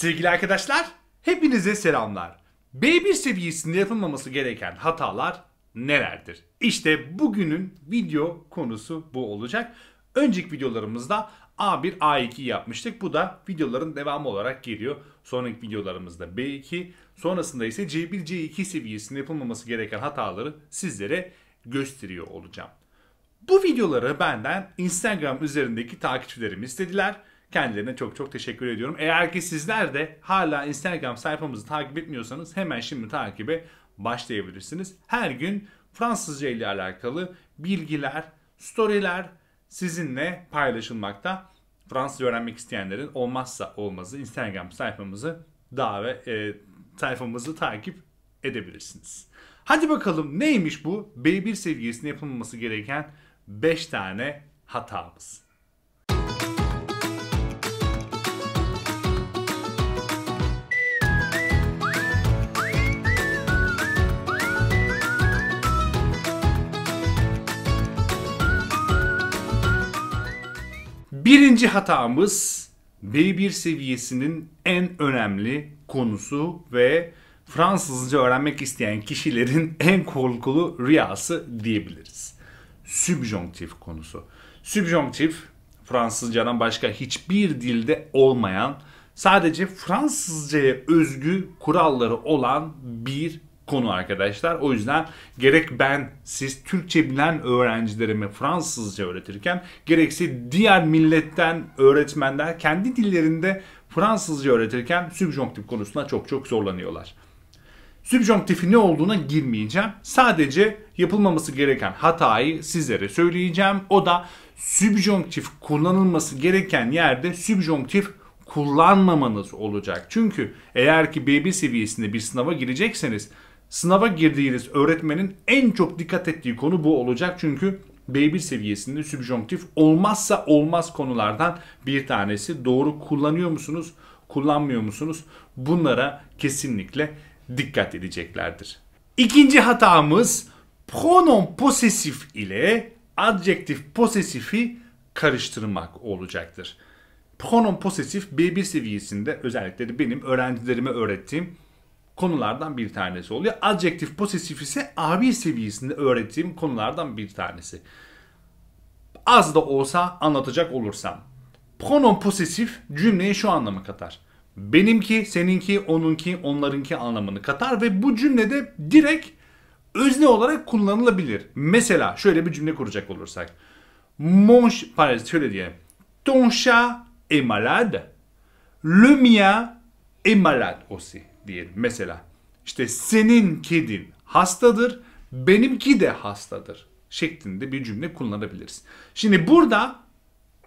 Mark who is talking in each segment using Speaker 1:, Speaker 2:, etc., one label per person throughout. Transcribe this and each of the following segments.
Speaker 1: Sevgili arkadaşlar, hepinize selamlar. B1 seviyesinde yapılmaması gereken hatalar nelerdir? İşte bugünün video konusu bu olacak. Önceki videolarımızda A1, A2 yapmıştık. Bu da videoların devamı olarak geliyor. Sonraki videolarımızda B2, sonrasında ise C1, C2 seviyesinde yapılmaması gereken hataları sizlere gösteriyor olacağım. Bu videoları benden Instagram üzerindeki takipçilerim istediler Kendilerine çok çok teşekkür ediyorum. Eğer ki sizler de hala Instagram sayfamızı takip etmiyorsanız hemen şimdi takibe başlayabilirsiniz. Her gün Fransızca ile alakalı bilgiler, storyler sizinle paylaşılmakta. Fransızca öğrenmek isteyenlerin olmazsa olmazı Instagram sayfamızı davet e, sayfamızı takip edebilirsiniz. Hadi bakalım neymiş bu B1 seviyesinde yapılması gereken 5 tane hatamız. Birinci hatamız B1 seviyesinin en önemli konusu ve Fransızca öğrenmek isteyen kişilerin en korkulu rüyası diyebiliriz. Sübjonktif konusu. Sübjonktif Fransızcadan başka hiçbir dilde olmayan sadece Fransızcaya özgü kuralları olan bir konu arkadaşlar. O yüzden gerek ben siz Türkçe bilen öğrencilerime Fransızca öğretirken gerekse diğer milletten öğretmenler kendi dillerinde Fransızca öğretirken sübjonktif konusunda çok çok zorlanıyorlar. Sübjonktifi ne olduğuna girmeyeceğim. Sadece yapılmaması gereken hatayı sizlere söyleyeceğim. O da sübjonktif kullanılması gereken yerde sübjonktif kullanmamanız olacak. Çünkü eğer ki B1 seviyesinde bir sınava girecekseniz Sınava girdiğiniz öğretmenin en çok dikkat ettiği konu bu olacak. Çünkü B1 seviyesinde sübjonktif olmazsa olmaz konulardan bir tanesi. Doğru kullanıyor musunuz, kullanmıyor musunuz? Bunlara kesinlikle dikkat edeceklerdir. İkinci hatamız pronom posesif ile adjektif posesifi karıştırmak olacaktır. Pronom posesif B1 seviyesinde özellikle benim öğrencilerime öğrettiğim konulardan bir tanesi oluyor. Adjektif posesif ise abi seviyesinde öğrettiğim konulardan bir tanesi. Az da olsa anlatacak olursam. Pronom posesif cümleye şu anlamı katar. Benimki, seninki, onunki, onlarınki anlamını katar ve bu cümlede direkt özne olarak kullanılabilir. Mesela şöyle bir cümle kuracak olursak. Mon, pardon şöyle diyelim. Ton chat est malade. Le mien est malade aussi diyelim mesela. İşte senin kedin hastadır, benimki de hastadır şeklinde bir cümle kullanabiliriz. Şimdi burada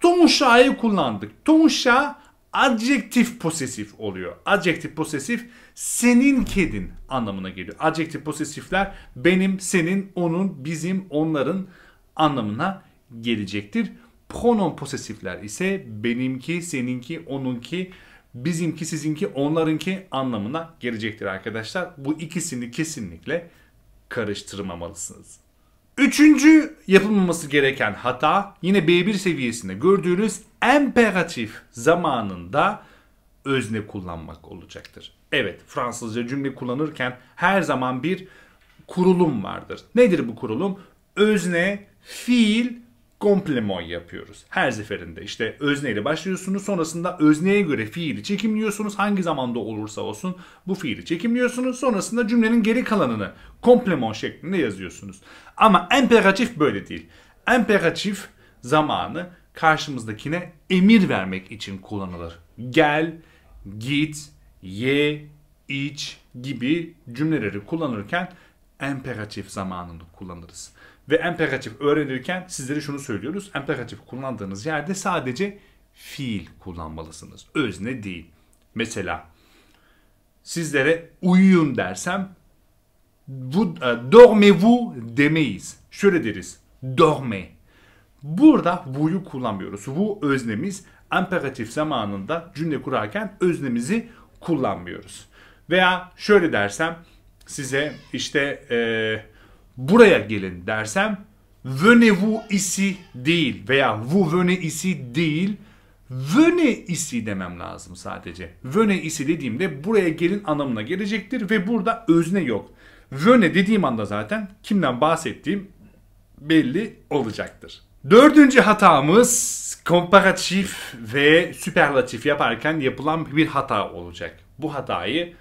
Speaker 1: tomuşa'yı kullandık. Tomuşa adjektif posesif oluyor. Adjektif posesif senin kedin anlamına geliyor. Adjektif posesifler benim, senin, onun, bizim, onların anlamına gelecektir. Pronom posesifler ise benimki, seninki, onunki, bizimki sizinki onlarınki anlamına gelecektir arkadaşlar. Bu ikisini kesinlikle karıştırmamalısınız. Üçüncü yapılmaması gereken hata yine B1 seviyesinde gördüğünüz emperatif zamanında özne kullanmak olacaktır. Evet Fransızca cümle kullanırken her zaman bir kurulum vardır. Nedir bu kurulum? Özne, fiil komplemon yapıyoruz. Her seferinde işte özneyle başlıyorsunuz sonrasında özneye göre fiili çekimliyorsunuz. Hangi zamanda olursa olsun bu fiili çekimliyorsunuz. Sonrasında cümlenin geri kalanını komplemon şeklinde yazıyorsunuz. Ama imperatif böyle değil. Imperatif zamanı karşımızdakine emir vermek için kullanılır. Gel, git, ye, iç gibi cümleleri kullanırken emperatif zamanını kullanırız. Ve emperatif öğrenirken sizlere şunu söylüyoruz. Emperatif kullandığınız yerde sadece fiil kullanmalısınız. Özne değil. Mesela sizlere uyuyun dersem bu euh, dormez-vous demeyiz. Şöyle deriz. Dorme. Burada vu'yu kullanmıyoruz. Vu öznemiz imperatif zamanında cümle kurarken öznemizi kullanmıyoruz. Veya şöyle dersem size işte e, buraya gelin dersem venez isi değil veya vous venez ici değil venez isi demem lazım sadece. Venez isi dediğimde buraya gelin anlamına gelecektir ve burada özne yok. Venez dediğim anda zaten kimden bahsettiğim belli olacaktır. Dördüncü hatamız komparatif ve süperlatif yaparken yapılan bir hata olacak. Bu hatayı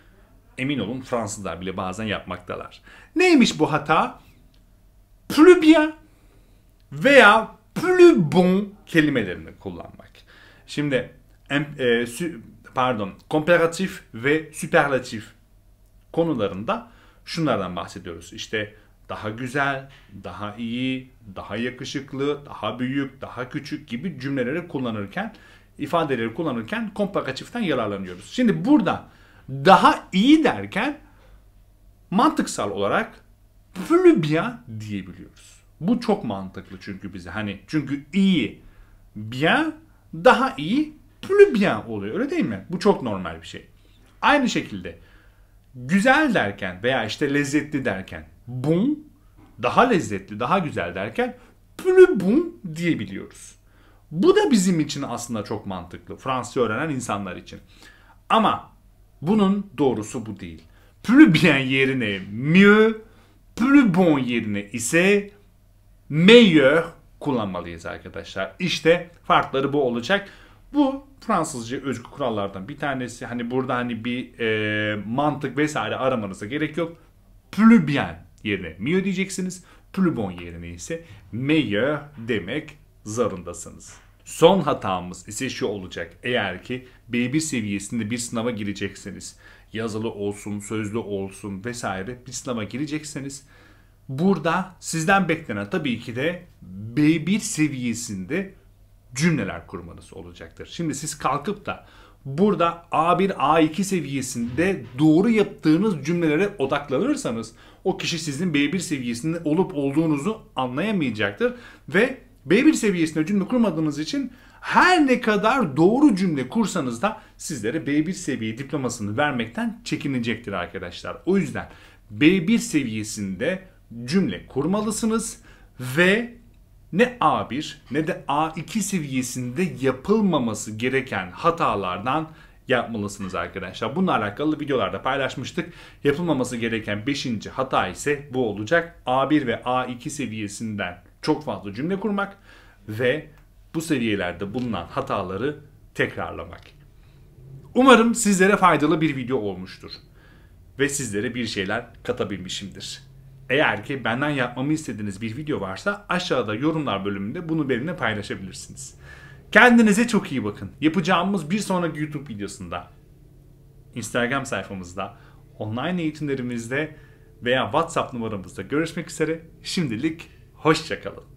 Speaker 1: emin olun Fransızlar bile bazen yapmaktalar. Neymiş bu hata? Plus bien veya plus bon kelimelerini kullanmak. Şimdi e, sü, pardon, komparatif ve süperlatif konularında şunlardan bahsediyoruz. İşte daha güzel, daha iyi, daha yakışıklı, daha büyük, daha küçük gibi cümleleri kullanırken, ifadeleri kullanırken komparatiften yararlanıyoruz. Şimdi burada daha iyi derken mantıksal olarak plübya diyebiliyoruz. Bu çok mantıklı çünkü bize. Hani çünkü iyi bia daha iyi plübya oluyor öyle değil mi? Bu çok normal bir şey. Aynı şekilde güzel derken veya işte lezzetli derken bun daha lezzetli, daha güzel derken plus bon diyebiliyoruz. Bu da bizim için aslında çok mantıklı. Fransızca öğrenen insanlar için. Ama bunun doğrusu bu değil. Plus bien yerine mieux, plus bon yerine ise meilleur kullanmalıyız arkadaşlar. İşte farkları bu olacak. Bu Fransızca özgü kurallardan bir tanesi. Hani burada hani bir e, mantık vesaire aramanıza gerek yok. Plus bien yerine mieux diyeceksiniz. Plus bon yerine ise meilleur demek zorundasınız. Son hatamız ise şu olacak. Eğer ki B1 seviyesinde bir sınava girecekseniz, yazılı olsun, sözlü olsun vesaire bir sınava girecekseniz burada sizden beklenen tabii ki de B1 seviyesinde cümleler kurmanız olacaktır. Şimdi siz kalkıp da burada A1, A2 seviyesinde doğru yaptığınız cümlelere odaklanırsanız o kişi sizin B1 seviyesinde olup olduğunuzu anlayamayacaktır ve B1 seviyesinde cümle kurmadığınız için her ne kadar doğru cümle kursanız da sizlere B1 seviye diplomasını vermekten çekinecektir arkadaşlar. O yüzden B1 seviyesinde cümle kurmalısınız ve ne A1 ne de A2 seviyesinde yapılmaması gereken hatalardan yapmalısınız arkadaşlar. Bununla alakalı videolarda paylaşmıştık. Yapılmaması gereken 5. hata ise bu olacak. A1 ve A2 seviyesinden çok fazla cümle kurmak ve bu seviyelerde bulunan hataları tekrarlamak. Umarım sizlere faydalı bir video olmuştur ve sizlere bir şeyler katabilmişimdir. Eğer ki benden yapmamı istediğiniz bir video varsa aşağıda yorumlar bölümünde bunu benimle paylaşabilirsiniz. Kendinize çok iyi bakın. Yapacağımız bir sonraki YouTube videosunda, Instagram sayfamızda, online eğitimlerimizde veya WhatsApp numaramızda görüşmek üzere. Şimdilik Hoşçakalın.